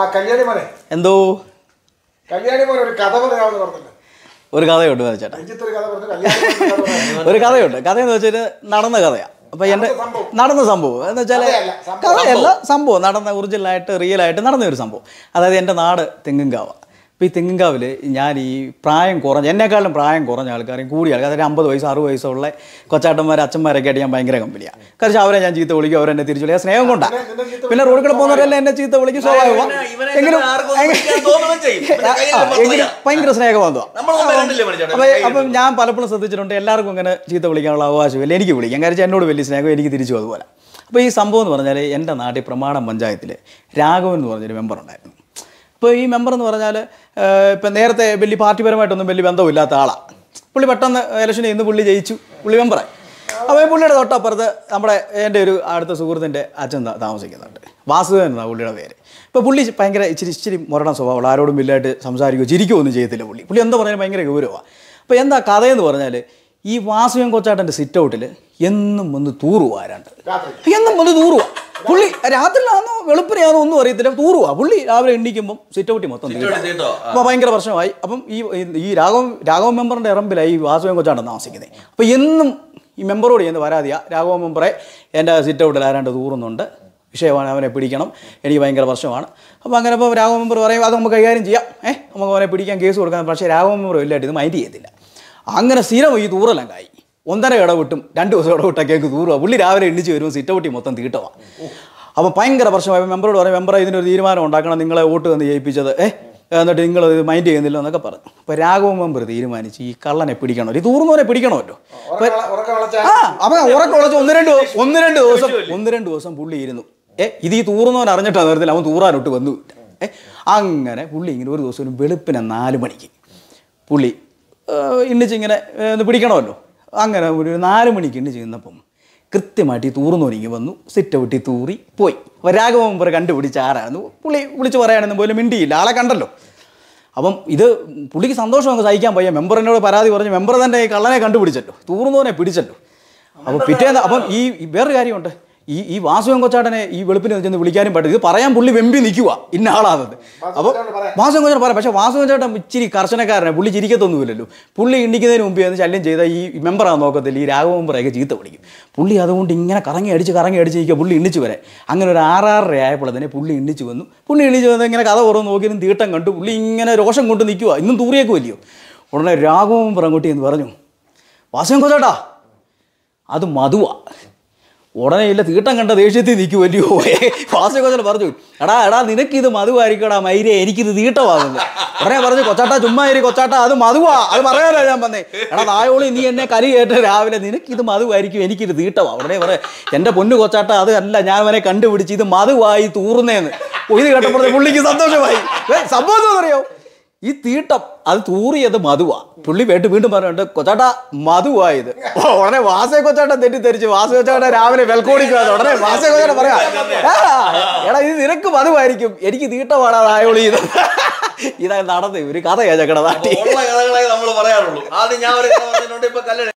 ആ എന്തോ ഒരു കഥ ഒരു കഥയുണ്ട് ചേട്ടാ ഒരു കഥയുണ്ട് കഥ എന്ന് വെച്ചാൽ നടന്ന കഥയാ അപ്പൊ എന്റെ നടന്ന സംഭവം എന്ന് വെച്ചാല് കഥയല്ല സംഭവം നടന്ന ഒറിജിനലായിട്ട് ആയിട്ട് നടന്ന ഒരു സംഭവം അതായത് എൻ്റെ നാട് തെങ്ങുംകാവാണ് ഇപ്പോൾ ഈ തെങ്ങിൻകാവിൽ ഞാൻ ഈ പ്രായം കുറഞ്ഞ എന്നെക്കാളും പ്രായം കുറഞ്ഞ ആൾക്കാരെയും കൂടിയ ആൾക്കാർ അതായത് അമ്പത് വയസ്സ് അറുപത് വയസ്സുള്ള കൊച്ചാട്ടന്മാർ അച്ഛന്മാരൊക്കെ ആയിട്ട് ഞാൻ ഭയങ്കര കമ്പനിയാണ് കാരണം അവരെ ഞാൻ ചീത്ത വിളിക്കും അവരെന്നെ തിരിച്ചു വിളിക്കുക സ്നേഹം കൊണ്ടാണ് പിന്നെ റോഡിൽ പോകുന്നവരെല്ലാം എന്നെ ചീത്ത വിളിക്കും സ്വാഭാവികം എങ്കിലും എങ്കിലും ഭയങ്കര സ്നേഹമാണ് അപ്പം അപ്പം ഞാൻ പലപ്പോഴും ശ്രദ്ധിച്ചിട്ടുണ്ട് എല്ലാവർക്കും ഇങ്ങനെ ചീത്ത വിളിക്കാനുള്ള അവകാശമില്ല എനിക്ക് വിളിക്കാം കാരണം എന്നോട് വലിയ സ്നേഹം എനിക്ക് തിരിച്ചു അതുപോലെ അപ്പോൾ ഈ സംഭവം എന്ന് പറഞ്ഞാൽ എൻ്റെ നാട്ടിൽ പ്രമാണം പഞ്ചായത്തിൽ രാഘവൻ എന്ന് പറഞ്ഞൊരു മെമ്പർ ഉണ്ടായിരുന്നു ഇപ്പോൾ ഈ മെമ്പർ എന്ന് പറഞ്ഞാൽ ഇപ്പം നേരത്തെ വലിയ പാർട്ടിപരമായിട്ടൊന്നും വലിയ ബന്ധമില്ലാത്ത ആളാണ് പുള്ളി പെട്ടെന്ന് ഇലക്ഷനിൽ ഇന്ന് പുള്ളി ജയിച്ചു പുള്ളി മെമ്പറായി അപ്പോൾ പുള്ളിയുടെ തൊട്ടപ്പുറത്ത് നമ്മുടെ എൻ്റെ ഒരു അടുത്ത സുഹൃത്തിൻ്റെ അച്ഛൻ താമസിക്കുന്നുണ്ട് വാസുദേവൻ എന്നാണ് പുള്ളിയുടെ പേര് ഇപ്പോൾ പുള്ളി ഭയങ്കര ഇച്ചിരി ഇച്ചിരി മുരണ സ്വഭാവമുള്ള ആരോടും വലിയതായിട്ട് സംസാരിക്കുകയോ ചിരിക്കുകയോ ഒന്നും ചെയ്യത്തില്ല പുള്ളി പുള്ളി എന്താ പറഞ്ഞാൽ ഭയങ്കര ഗൗരവമാണ് അപ്പോൾ എന്താ കഥയെന്ന് പറഞ്ഞാൽ ഈ വാസുവൻ കൊച്ചാട്ടൻ്റെ സിറ്റ് ഔട്ടിൽ എന്നും ഒന്ന് തൂറുവാരാണ്ട് എന്നും ഒന്ന് തൂറുവാണ് പുള്ളി രാത്രിയിലാണോ വെളുപ്പിനെയാണോ ഒന്നും അറിയത്തില്ല തൂറുവാ പുള്ളി രാവിലെ എണ്ണിക്കുമ്പോൾ സിറ്റ് ഔട്ടി മൊത്തം അപ്പൊ ഭയങ്കര പ്രശ്നമായി അപ്പം ഈ ഈ രാഘവൻ രാഘവൻ മെമ്പറിന്റെ ഇറമ്പിലായി ഈ വാസുവൻ കൊച്ചാണ് താമസിക്കുന്നത് അപ്പൊ എന്നും ഈ മെമ്പറോട് ചെയ്യുന്ന പരാതിയാ രാഘവൻ മെമ്പറെ എൻ്റെ സിറ്റ് ഔട്ടിൽ ആരാണ്ട് തൂറുന്നുണ്ട് വിഷയമാണ് അവനെ പിടിക്കണം എനിക്ക് ഭയങ്കര പ്രശ്നമാണ് അപ്പോൾ അങ്ങനെ ഇപ്പോൾ രാഘവൻ മെമ്പർ പറയും അത് നമുക്ക് കൈകാര്യം ചെയ്യാം ഏഹ് നമുക്ക് അവനെ പിടിക്കാൻ കേസ് കൊടുക്കാം പക്ഷേ രാഘവൻ മെമ്പർ ഇല്ലായിട്ട് ഇത് മൈൻഡ് ചെയ്യത്തില്ല അങ്ങനെ സ്ഥിരം ഈ തൂറലങ്കായി ഒന്നര ഇടവിട്ടും രണ്ട് ദിവസം ഇടവിട്ടൊക്കെ ഞങ്ങൾക്ക് ദൂരമാണ് പുള്ളി രാവിലെ എണ്ണിച്ച് വരുമ്പോൾ സിറ്റൗട്ടി മൊത്തം തീട്ടവാ അപ്പോൾ ഭയങ്കര പ്രശ്നമായി മെമ്പറോട് പറഞ്ഞു ഇതിൻ്റെ ഒരു തീരുമാനം ഉണ്ടാക്കണം നിങ്ങളെ വോട്ട് തന്നെ ജയിപ്പിച്ചത് ഏ എന്നിട്ട് നിങ്ങൾ ഇത് മൈൻഡ് ചെയ്യുന്നില്ല എന്നൊക്കെ പറഞ്ഞു അപ്പോൾ രാഘവ മെമ്പർ തീരുമാനിച്ച് ഈ കള്ളനെ പിടിക്കണമല്ലോ ഈ തൂർന്നവനെ പിടിക്കണമല്ലോ ആ അപ്പം ഉറക്കം ഉളച്ച് ഒന്ന് രണ്ട് ഒന്ന് രണ്ട് ദിവസം ഒന്ന് രണ്ട് ദിവസം പുള്ളി ഇരുന്നു ഏ ഇത് ഈ തൂർന്നവൻ അറിഞ്ഞിട്ടാണ് നേരത്തിൽ അവൻ തൂറാനൊട്ട് വന്നു ഏ അങ്ങനെ പുള്ളി ഇങ്ങനെ ഒരു ദിവസം ഒരു വെളുപ്പിനെ നാല് മണിക്ക് പുള്ളി ഇന്നിച്ചിങ്ങനെ പിടിക്കണമല്ലോ അങ്ങനെ ഒരു നാല് മണിക്കുണ്ട് ചെയ്യുന്നപ്പം കൃത്യമായിട്ട് ഈ തൂർന്നൊരുങ്ങി വന്നു സിറ്റ് വിട്ടി തൂറി പോയി അപ്പോൾ രാഘവമ്പർ കണ്ടുപിടിച്ച ആരായിരുന്നു പുള്ളി വിളിച്ച് പറയാനൊന്നും പോലും മിണ്ടിയില്ല ആളെ കണ്ടല്ലോ അപ്പം ഇത് പുള്ളിക്ക് സന്തോഷം നമുക്ക് സഹിക്കാൻ പയ്യ മെമ്പറിനോട് പരാതി പറഞ്ഞു മെമ്പർ തന്നെ ഈ കള്ളനെ കണ്ടുപിടിച്ചല്ലോ തൂറുന്നവനെ പിടിച്ചല്ലോ അപ്പോൾ പിറ്റേന്ന് അപ്പം ഈ വേറൊരു കാര്യമുണ്ട് ഈ ഈ വാസുവൻ കൊച്ചാടനെ ഈ വെളുപ്പിന് ചെന്ന് വിളിക്കാനും പറ്റില്ല ഇത് പറയാൻ പുള്ളി വെമ്പി നിൽക്കുക ഇന്ന ആളാണത് അപ്പോൾ വാസുവൻ കൊച്ചാടൻ പറയാം പക്ഷേ വാസുവൻ ചേട്ടൻ ഇച്ചിരി കർശനക്കാരനെ പുള്ളി ചിരിക്കത്തൊന്നുമില്ലല്ലോ പുള്ളി ഇണ്ടിക്കുന്നതിന് മുമ്പ് എന്ന് ശല്യം ചെയ്ത ഈ മെമ്പറാന്ന് നോക്കത്തില്ല ഈ രാഘവ മെമ്പറൊക്കെ ചീത്ത പിടിക്കും പുള്ളി അതുകൊണ്ട് ഇങ്ങനെ കറങ്ങി അടിച്ച് കറങ്ങി അടിച്ച് ഇരിക്കുക പുള്ളി ഇണ്ണിച്ച് വരെ അങ്ങനെ ഒരു ആറാറര ആയപ്പോൾ തന്നെ പുള്ളി ഇണ്ണിച്ച് വന്നു പുള്ളി ഇണ്ണിച്ച് വന്ന് ഇങ്ങനെ കഥ പുറം നോക്കിയാലും തീട്ടം കണ്ടു പുള്ളി ഇങ്ങനെ രോഷം കൊണ്ട് നിൽക്കുക ഇന്നും തൂറിയേക്കുമല്ലയോ ഉടനെ രാഘവ മെമ്പർ അങ്ങോട്ട് എന്ന് പറഞ്ഞു വാസുവൻ കൊച്ചാട്ടാ അത് മധുവാ ഉടനെ ഇല്ല തീട്ടം കണ്ട ദേഷ്യത്തിൽ നിൽക്കുമല്ലയോ ഫാസ്റ്റ് കൊച്ചൽ പറഞ്ഞു എടാ എടാ ഇത് മധുവായിരിക്കടാ മൈരെ എനിക്കിത് തീട്ടമാകുന്നത് ഉടനെ പറഞ്ഞു കൊച്ചാട്ടാ ചുമ്മാ ഇരി കൊച്ചാട്ടാ അത് മധുവാ അത് പറയാനോ ഞാൻ വന്നേ എടാ നായോളി നീ എന്നെ കരി കേട്ട് രാവിലെ ഇത് മധുവായിരിക്കും എനിക്കിത് തീട്ടവാ ഉടനെ പറയാം എൻ്റെ പൊന്നു കൊച്ചാട്ടാ അത് അല്ല ഞാൻ അവനെ കണ്ടുപിടിച്ച് ഇത് മധുവായി തൂർന്നേന്ന് ഇത് കേട്ടപ്പോഴത്തെ പുള്ളിക്ക് സന്തോഷമായി സംഭവം എന്താ ഈ തീട്ടം അത് തൂറിയത് മധുവാ പുള്ളി വേട്ട് വീണ്ടും പറഞ്ഞുണ്ട് കൊച്ചാട്ട മധുവായത് ഉടനെ വാസേ കൊച്ചാട്ട തെറ്റിദ്ധരിച്ച് വാസ കൊച്ചാട്ട രാവിലെ വെൽക്കോടിക്കാതെ ഉടനെ വാസേ കൊച്ചാട്ട പറയാ എടാ ഇത് നിനക്ക് മധുവായിരിക്കും എനിക്ക് തീട്ടമാണ് അതായോളി ഇത് ഇതാ നടന്ന് ഒരു കഥയാ ചക്കട നാട്ടി നമ്മൾ പറയാറുള്ളൂ ആദ്യം ഞാൻ